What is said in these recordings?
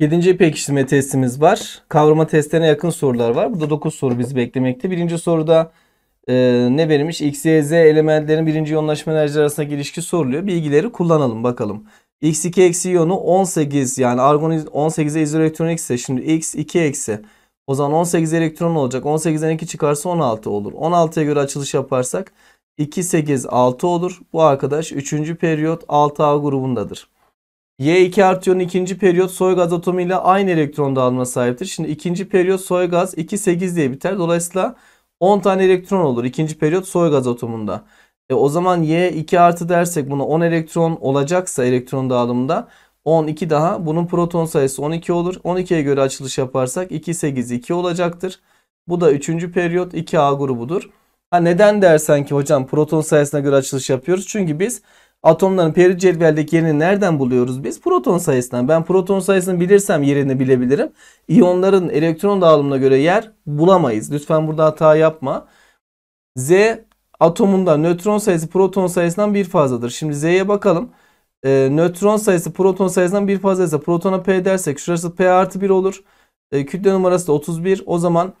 7. pekiştirme testimiz var. Kavrama testine yakın sorular var. Burada 9 soru bizi beklemekte. Birinci soruda e, ne verilmiş? X, Y, Z elementlerin birinci yoğunlaşma enerjileri arasındaki ilişki soruluyor. Bilgileri kullanalım bakalım. X2 eksi iyonu 18 yani argon 18e izoelektron ise şimdi X2 eksi o zaman 18 elektron olacak. 18'den 2 çıkarsa 16 olur. 16'ya göre açılış yaparsak 2, 8, 6 olur. Bu arkadaş 3. periyot 6A grubundadır. Y2 artı iyonun ikinci periyot soy gaz atomu ile aynı elektron dağılımına sahiptir. Şimdi ikinci periyot soy gaz 28 diye biter. Dolayısıyla 10 tane elektron olur ikinci periyot soy gaz atomunda. E, o zaman Y 2 artı dersek buna 10 elektron olacaksa elektron dağılımında 12 daha bunun proton sayısı 12 olur. 12'ye göre açılış yaparsak 28 2 olacaktır. Bu da 3. periyot 2A grubudur. Ha neden dersen ki hocam proton sayısına göre açılış yapıyoruz? Çünkü biz Atomların periyodik cetveldeki yerini nereden buluyoruz biz? Proton sayısından. Ben proton sayısını bilirsem yerini bilebilirim. İyonların elektron dağılımına göre yer bulamayız. Lütfen burada hata yapma. Z atomunda nötron sayısı proton sayısından bir fazladır. Şimdi Z'ye bakalım. E, nötron sayısı proton sayısından bir fazlaysa protona P dersek şurası P artı 1 olur. E, kütle numarası da 31. O zaman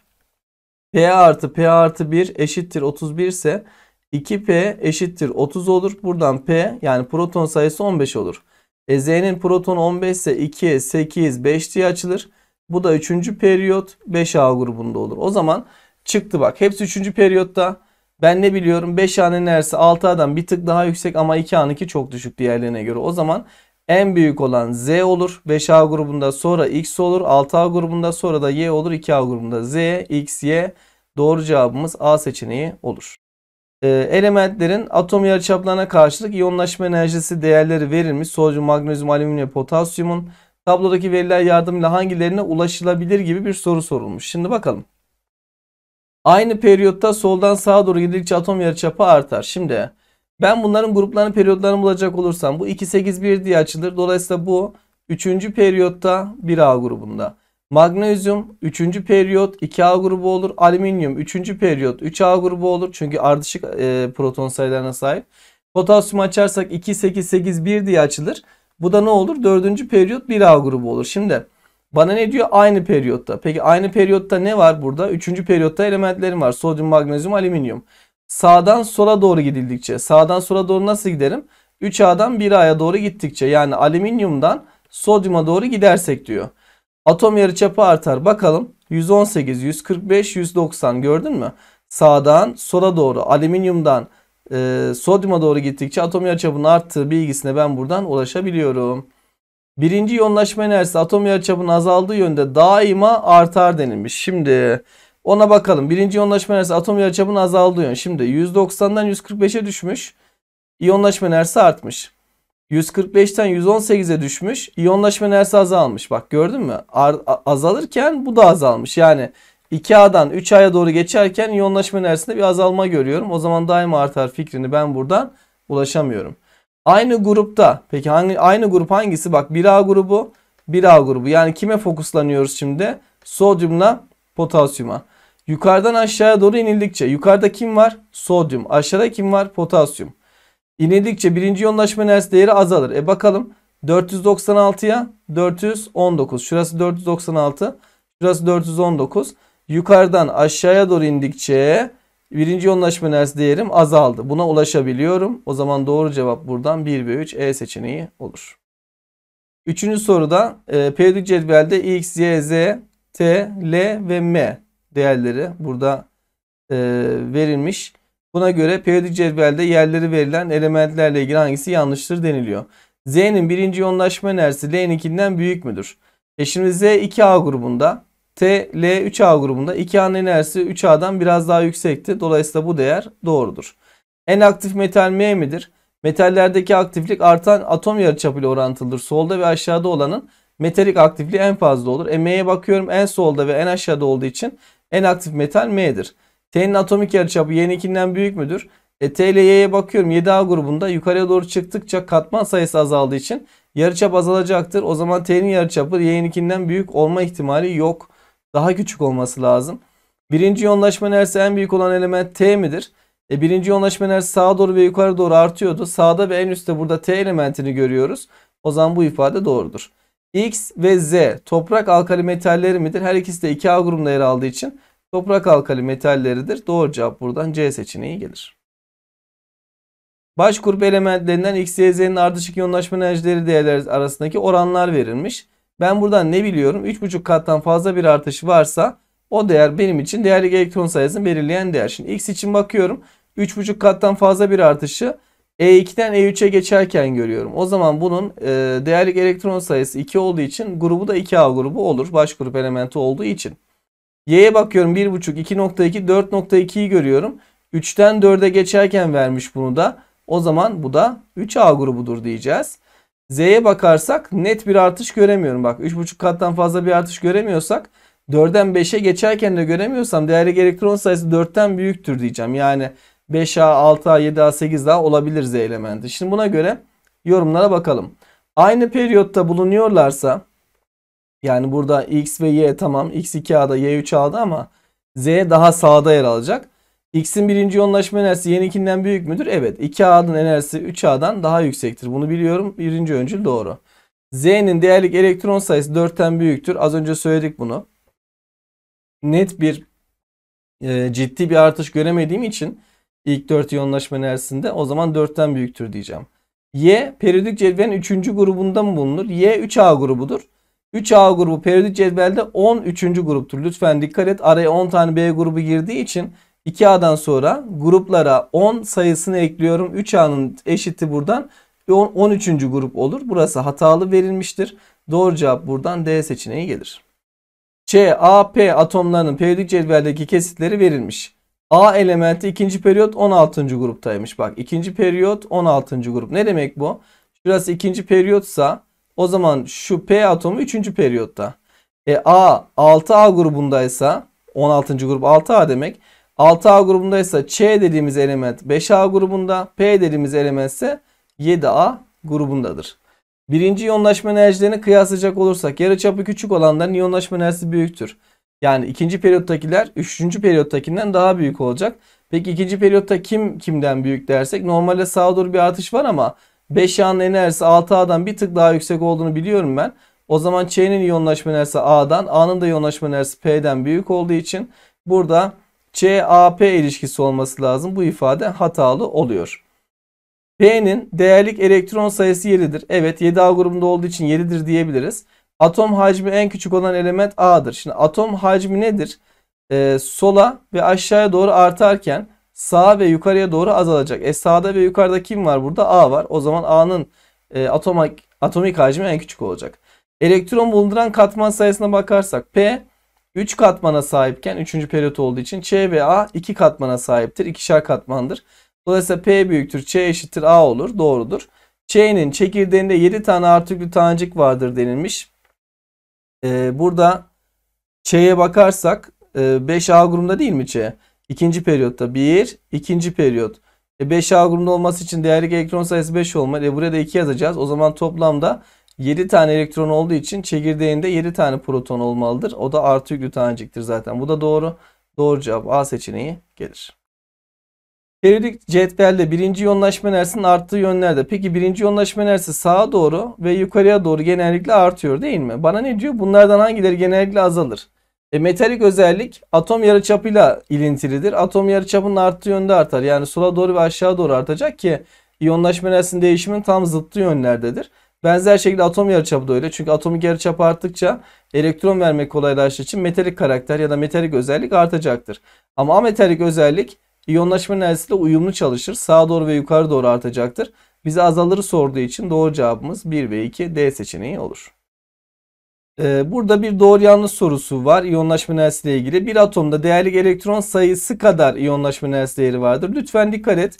P artı P artı 1 eşittir 31 ise 2P eşittir 30 olur. Buradan P yani proton sayısı 15 olur. E, Z'nin proton 15 ise 2, 8, 5 diye açılır. Bu da 3. periyot 5A grubunda olur. O zaman çıktı bak. Hepsi 3. periyotta. Ben ne biliyorum 5A'nın neresi 6A'dan bir tık daha yüksek ama 2A'nınki çok düşük diğerlerine göre. O zaman en büyük olan Z olur 5A grubunda sonra X olur 6A grubunda sonra da Y olur 2A grubunda Z, X, Y doğru cevabımız A seçeneği olur. Ee, elementlerin atom yarıçaplarına karşılık iyonlaşma enerjisi değerleri verilmiş. Sodyum, magnezyum, alüminyum ve potasyumun tablodaki veriler yardımıyla hangilerine ulaşılabilir gibi bir soru sorulmuş. Şimdi bakalım. Aynı periyotta soldan sağa doğru gidildikçe atom yarıçapı artar. Şimdi ben bunların gruplarını periyotlarını bulacak olursam bu 2 8 1 diye açılır. Dolayısıyla bu 3. periyotta 1A grubunda. Magnezyum 3. periyot 2A grubu olur. Alüminyum 3. periyot 3A grubu olur. Çünkü ardışık e, proton sayılarına sahip. Potasyum açarsak 2, 8, 8, 1 diye açılır. Bu da ne olur? 4. periyot 1A grubu olur. Şimdi bana ne diyor? Aynı periyotta. Peki aynı periyotta ne var burada? 3. periyotta elementlerim var. Sodyum, magnezyum, alüminyum. Sağdan sola doğru gidildikçe, sağdan sola doğru nasıl giderim? 3A'dan 1A'ya doğru gittikçe yani alüminyumdan sodyuma doğru gidersek diyor. Atom yarıçapı artar. Bakalım 118, 145, 190 gördün mü? Sağdan sola doğru alüminyumdan e, sodyuma doğru gittikçe atom yarıçapının arttığı bilgisine ben buradan ulaşabiliyorum. Birinci yoğunlaşma enerjisi atom yarıçapının azaldığı yönde daima artar denilmiş. Şimdi ona bakalım. Birinci yoğunlaşma enerjisi atom yarıçapının azaldığı yön. Şimdi 190'dan 145'e düşmüş. İyonlaşma enerjisi artmış. 145'ten 118'e düşmüş. İyonlaşma enerjisi azalmış. Bak gördün mü? azalırken bu da azalmış. Yani 2A'dan 3A'ya doğru geçerken iyonlaşma enerjisinde bir azalma görüyorum. O zaman daima artar fikrini ben buradan ulaşamıyorum. Aynı grupta peki hangi aynı grup hangisi? Bak 1A grubu 1A grubu. Yani kime fokuslanıyoruz şimdi? Sodyumla potasyuma. Yukarıdan aşağıya doğru inildikçe yukarıda kim var? Sodyum. Aşağıda kim var? Potasyum. İnedikçe birinci yoğunlaşma enerjisi değeri azalır. E bakalım 496'ya 419. Şurası 496. Şurası 419. Yukarıdan aşağıya doğru indikçe birinci yoğunlaşma enerjisi değerim azaldı. Buna ulaşabiliyorum. O zaman doğru cevap buradan 1 ve 3 E seçeneği olur. Üçüncü soruda e, periyodik cetvelde X, Y, Z, T, L ve M değerleri burada e, verilmiş. Buna göre periyodik cetvelde yerleri verilen elementlerle ilgili hangisi yanlıştır deniliyor. Z'nin birinci yoğunlaşma enerjisi L'ninkinden büyük müdür? E şimdi Z 2A grubunda, T, L 3A grubunda 2A'nın enerjisi 3A'dan biraz daha yüksekti. Dolayısıyla bu değer doğrudur. En aktif metal M midir? Metallerdeki aktiflik artan atom yarıçapıyla orantılıdır. Solda ve aşağıda olanın metalik aktifliği en fazla olur. E M'ye bakıyorum en solda ve en aşağıda olduğu için en aktif metal M'dir. T'nin atomik yarıçapı Y'ninkinden büyük müdür? E, T ile Y'ye bakıyorum 7A grubunda yukarıya doğru çıktıkça katman sayısı azaldığı için yarıçap azalacaktır. O zaman T'nin yarıçapı Y'ninkinden büyük olma ihtimali yok. Daha küçük olması lazım. Birinci yoğunlaşma enerjisi en büyük olan element T midir? E, birinci yoğunlaşma enerjisi sağa doğru ve yukarı doğru artıyordu. Sağda ve en üstte burada T elementini görüyoruz. O zaman bu ifade doğrudur. X ve Z toprak alkali metalleri midir? Her ikisi de 2A grubunda yer aldığı için Toprak alkali metalleridir. Doğru cevap buradan C seçeneği gelir. Baş grup elementlerinden X, Y, Z'nin ardışık yoğunlaşma enerjileri değerleri arasındaki oranlar verilmiş. Ben buradan ne biliyorum? 3,5 kattan fazla bir artış varsa o değer benim için değerli elektron sayısını belirleyen değer. Şimdi X için bakıyorum. 3,5 kattan fazla bir artışı E2'den E3'e geçerken görüyorum. O zaman bunun e, değerli elektron sayısı 2 olduğu için grubu da 2A grubu olur. Baş grup elementi olduğu için. Y'ye bakıyorum 1.5, 2.2, 4.2'yi görüyorum. 3'ten 4'e geçerken vermiş bunu da. O zaman bu da 3A grubudur diyeceğiz. Z'ye bakarsak net bir artış göremiyorum. Bak 3.5 kattan fazla bir artış göremiyorsak 4'den 5'e geçerken de göremiyorsam değerli elektron sayısı 4'ten büyüktür diyeceğim. Yani 5A, 6A, 7A, 8A olabilir Z elementi. Şimdi buna göre yorumlara bakalım. Aynı periyotta bulunuyorlarsa yani burada x ve y tamam. x 2a'da y 3a'da ama z daha sağda yer alacak. X'in birinci yoğunlaşma enerjisi y'ninkinden büyük müdür? Evet. 2A'nın enerjisi 3A'dan daha yüksektir. Bunu biliyorum. Birinci öncül doğru. Z'nin değerlik elektron sayısı 4'ten büyüktür. Az önce söyledik bunu. Net bir e, ciddi bir artış göremediğim için ilk 4 yoğunlaşma enerjisinde o zaman 4'ten büyüktür diyeceğim. Y periyodik cetvelin 3. grubunda mı bulunur? Y 3A grubudur. 3A grubu periyodik cedvelde 13. gruptur. Lütfen dikkat et. Araya 10 tane B grubu girdiği için 2A'dan sonra gruplara 10 sayısını ekliyorum. 3A'nın eşiti buradan 13. grup olur. Burası hatalı verilmiştir. Doğru cevap buradan D seçeneği gelir. C, A, P atomlarının periyodik cetveldeki kesitleri verilmiş. A elementi ikinci periyot 16. gruptaymış. Bak ikinci periyot 16. grup. Ne demek bu? Şurası ikinci periyotsa o zaman şu P atomu 3. periyotta. E, A 6A grubundaysa 16. grup 6A demek. 6A grubundaysa Ç dediğimiz element 5A grubunda. P dediğimiz element ise 7A grubundadır. Birinci iyonlaşma enerjilerini kıyaslayacak olursak yarıçapı küçük olanların iyonlaşma enerjisi büyüktür. Yani ikinci periyottakiler üçüncü periyottakinden daha büyük olacak. Peki ikinci periyotta kim kimden büyük dersek normalde sağa doğru bir artış var ama 5 A'nın enerjisi 6 A'dan bir tık daha yüksek olduğunu biliyorum ben. O zaman Ç'nin yoğunlaşma enerjisi A'dan, A'nın da yoğunlaşma enerjisi P'den büyük olduğu için burada CAP ilişkisi olması lazım. Bu ifade hatalı oluyor. P'nin değerlik elektron sayısı 7'dir. Evet 7A grubunda olduğu için 7'dir diyebiliriz. Atom hacmi en küçük olan element A'dır. Şimdi atom hacmi nedir? Ee, sola ve aşağıya doğru artarken sağa ve yukarıya doğru azalacak. E sağda ve yukarıda kim var burada? A var. O zaman A'nın e, atomik, atomik hacmi en küçük olacak. Elektron bulunduran katman sayısına bakarsak P 3 katmana sahipken 3. periyot olduğu için Ç ve A 2 katmana sahiptir. ikişer katmandır. Dolayısıyla P büyüktür. Ç eşittir A olur. Doğrudur. Ç'nin çekirdeğinde 7 tane artıklı tanecik vardır denilmiş. Ee, burada Ç'ye bakarsak 5A e, grubunda değil mi Ç? İkinci periyotta 1, ikinci periyot. E 5A grubunda olması için değerlik elektron sayısı 5 olmalı. E buraya da 2 yazacağız. O zaman toplamda 7 tane elektron olduğu için çekirdeğinde 7 tane proton olmalıdır. O da artı yüklü taneciktir zaten. Bu da doğru. Doğru cevap A seçeneği gelir. Periyodik cetvelde birinci yoğunlaşma enerjisinin arttığı yönlerde. Peki birinci yoğunlaşma enerjisi sağa doğru ve yukarıya doğru genellikle artıyor değil mi? Bana ne diyor? Bunlardan hangileri genellikle azalır? E, metalik özellik atom yarıçapıyla ilintilidir. Atom yarıçapının arttığı yönde artar. Yani sola doğru ve aşağı doğru artacak ki iyonlaşma enerjisinin değişimin tam zıttı yönlerdedir. Benzer şekilde atom yarıçapı da öyle. Çünkü atomik yarıçap arttıkça elektron vermek kolaylaştığı için metalik karakter ya da metalik özellik artacaktır. Ama ametalik özellik iyonlaşma enerjisiyle uyumlu çalışır. Sağa doğru ve yukarı doğru artacaktır. Bize azalırı sorduğu için doğru cevabımız 1 ve 2 D seçeneği olur. Ee, burada bir doğru yanlış sorusu var iyonlaşma enerjisi ile ilgili. Bir atomda değerli elektron sayısı kadar iyonlaşma enerjisi değeri vardır. Lütfen dikkat et.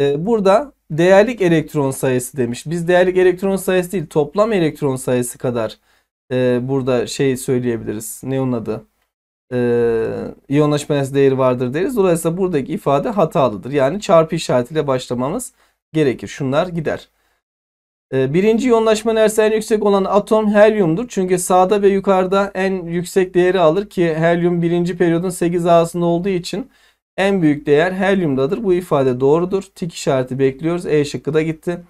Ee, burada değerlik elektron sayısı demiş. Biz değerlik elektron sayısı değil toplam elektron sayısı kadar e, burada şey söyleyebiliriz. Ne onun adı? Ee, iyonlaşma enerjisi değeri vardır deriz. Dolayısıyla buradaki ifade hatalıdır. Yani çarpı işaretiyle başlamamız gerekir. Şunlar gider. Ee, birinci yoğunlaşma enerjisi en yüksek olan atom helyumdur. Çünkü sağda ve yukarıda en yüksek değeri alır ki helyum birinci periyodun 8 A'sında olduğu için en büyük değer helyumdadır. Bu ifade doğrudur. Tik işareti bekliyoruz. E şıkkı da gitti.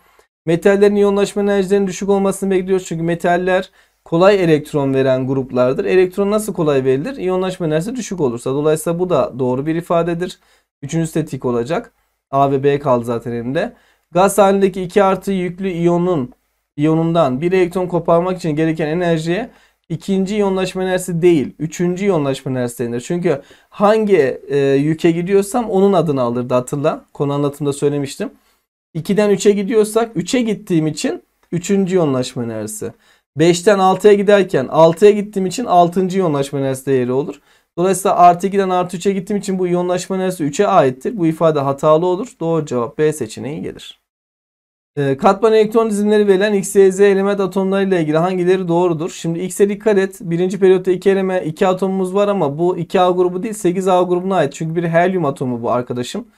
Metallerin yoğunlaşma enerjilerinin düşük olmasını bekliyoruz. Çünkü metaller kolay elektron veren gruplardır. Elektron nasıl kolay verilir? İyonlaşma enerjisi düşük olursa. Dolayısıyla bu da doğru bir ifadedir. Üçüncüsü de tik olacak. A ve B kaldı zaten elimde. Gaz halindeki 2 artı yüklü iyonun iyonundan bir elektron koparmak için gereken enerjiye ikinci iyonlaşma enerjisi değil, üçüncü iyonlaşma enerjisi denir. Çünkü hangi e, yüke gidiyorsam onun adını alırdı hatırla. Konu anlatımda söylemiştim. 2'den 3'e gidiyorsak 3'e gittiğim için 3. iyonlaşma enerjisi. 5'ten 6'ya giderken 6'ya gittiğim için 6. yonlaşma enerjisi değeri olur. Dolayısıyla artı 2'den artı 3'e gittiğim için bu yonlaşma enerjisi 3'e aittir. Bu ifade hatalı olur. Doğru cevap B seçeneği gelir. Ee, katman elektron dizimleri verilen X, Y, Z element atomlarıyla ilgili hangileri doğrudur? Şimdi X'e dikkat et. Birinci periyotta iki eleme, iki atomumuz var ama bu 2A grubu değil 8A grubuna ait. Çünkü bir helyum atomu bu arkadaşım.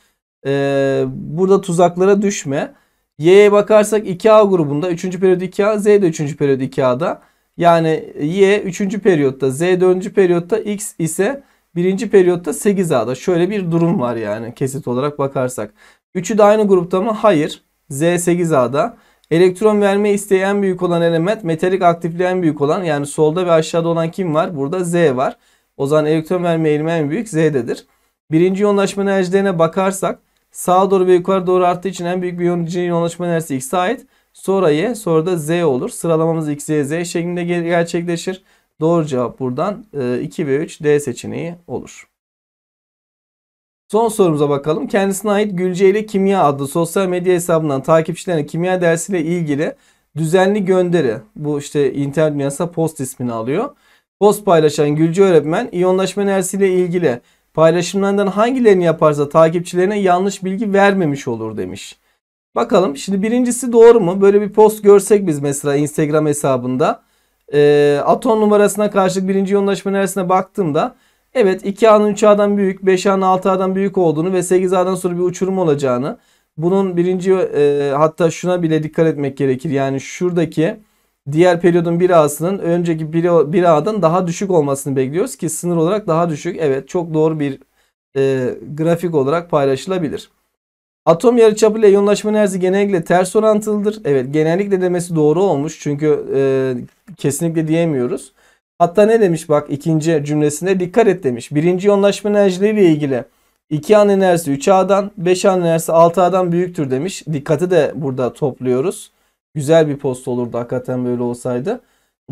Ee, burada tuzaklara düşme. Y'ye bakarsak 2A grubunda üçüncü periyot 2A, Z de üçüncü periyot 2A'da. Yani Y 3. periyotta, Z 4. periyotta, X ise 1. periyotta 8A'da. Şöyle bir durum var yani kesit olarak bakarsak. Üçü de aynı grupta mı? Hayır. Z8A'da elektron verme isteği en büyük olan element metalik aktifliği en büyük olan yani solda ve aşağıda olan kim var? Burada Z var. O zaman elektron verme eğilimi en büyük Z'dedir. Birinci yoğunlaşma enerjilerine bakarsak sağa doğru ve yukarı doğru arttığı için en büyük bir yoğunlaşma enerjisi X'e ait. Sonra Y sonra da Z olur. Sıralamamız X, Y, Z şeklinde gerçekleşir. Doğru cevap buradan 2 e, ve 3 D seçeneği olur. Son sorumuza bakalım. Kendisine ait Gülce ile Kimya adlı sosyal medya hesabından takipçilerine kimya dersiyle ilgili düzenli gönderi. Bu işte internet dünyasında post ismini alıyor. Post paylaşan Gülce öğretmen iyonlaşma enerjisiyle ilgili paylaşımlarından hangilerini yaparsa takipçilerine yanlış bilgi vermemiş olur demiş. Bakalım şimdi birincisi doğru mu? Böyle bir post görsek biz mesela Instagram hesabında e, atom numarasına karşılık birinci yoğunlaşma enerjisine baktığımda Evet 2A'nın 3A'dan büyük, 5A'nın 6A'dan büyük olduğunu ve 8A'dan sonra bir uçurum olacağını. Bunun birinci e, hatta şuna bile dikkat etmek gerekir. Yani şuradaki diğer periyodun 1A'sının önceki 1A'dan daha düşük olmasını bekliyoruz ki sınır olarak daha düşük. Evet çok doğru bir e, grafik olarak paylaşılabilir. Atom yarıçapı ile yoğunlaşma enerjisi genellikle ters orantılıdır. Evet genellikle demesi doğru olmuş çünkü e, kesinlikle diyemiyoruz. Hatta ne demiş bak ikinci cümlesinde dikkat et demiş. Birinci yoğunlaşma enerjileriyle ilgili 2 an enerjisi 3 A'dan 5 an enerjisi 6 A'dan büyüktür demiş. Dikkati de burada topluyoruz. Güzel bir post olurdu hakikaten böyle olsaydı.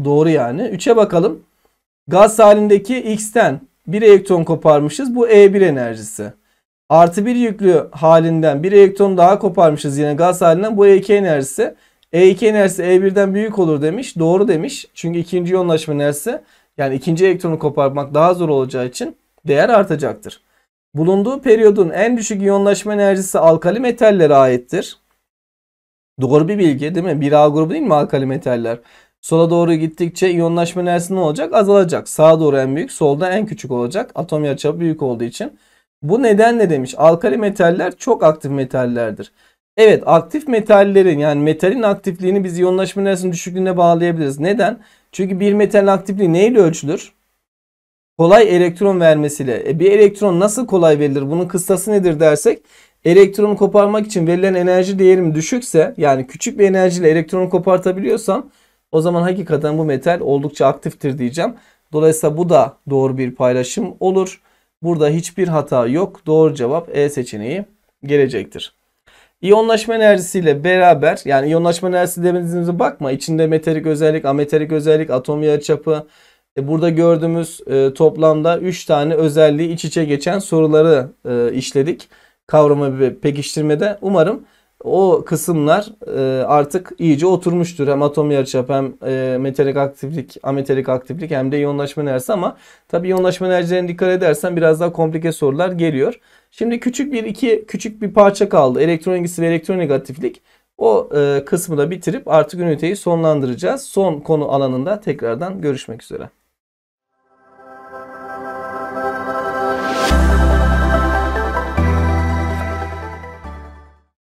Doğru yani. 3'e bakalım. Gaz halindeki X'ten bir elektron koparmışız. Bu E1 enerjisi. Artı bir yüklü halinden bir elektron daha koparmışız yine gaz halinden. Bu E2 enerjisi. E2 enerjisi E1'den büyük olur demiş. Doğru demiş. Çünkü ikinci yoğunlaşma enerjisi yani ikinci elektronu koparmak daha zor olacağı için değer artacaktır. Bulunduğu periyodun en düşük iyonlaşma enerjisi alkali metallere aittir. Doğru bir bilgi değil mi? 1A grubu değil mi alkali metaller? Sola doğru gittikçe iyonlaşma enerjisi ne olacak? Azalacak. Sağa doğru en büyük, solda en küçük olacak. Atom yarıçapı büyük olduğu için. Bu nedenle demiş alkali metaller çok aktif metallerdir. Evet aktif metallerin yani metalin aktifliğini biz iyonlaşma enerjisinin düşüklüğüne bağlayabiliriz. Neden? Çünkü bir metalin aktifliği neyle ölçülür? Kolay elektron vermesiyle. E bir elektron nasıl kolay verilir? Bunun kıstası nedir dersek elektronu koparmak için verilen enerji değerim düşükse yani küçük bir enerjiyle elektronu kopartabiliyorsam o zaman hakikaten bu metal oldukça aktiftir diyeceğim. Dolayısıyla bu da doğru bir paylaşım olur. Burada hiçbir hata yok. Doğru cevap E seçeneği gelecektir. İyonlaşma enerjisiyle beraber yani iyonlaşma enerjisi demediğimize bakma. içinde meterik özellik, ameterik özellik, atom yarıçapı, e, Burada gördüğümüz e, toplamda 3 tane özelliği iç içe geçen soruları e, işledik. Kavramı pekiştirmede. Umarım o kısımlar e, artık iyice oturmuştur. Hem atom yarıçap hem e, metalik aktiflik, ametalik aktiflik hem de iyonlaşma enerjisi ama tabii iyonlaşma enerjilerine dikkat edersen biraz daha komplike sorular geliyor. Şimdi küçük bir iki küçük bir parça kaldı. Elektronengisi ve elektron negatiflik O e, kısmı da bitirip artık üniteyi sonlandıracağız. Son konu alanında tekrardan görüşmek üzere.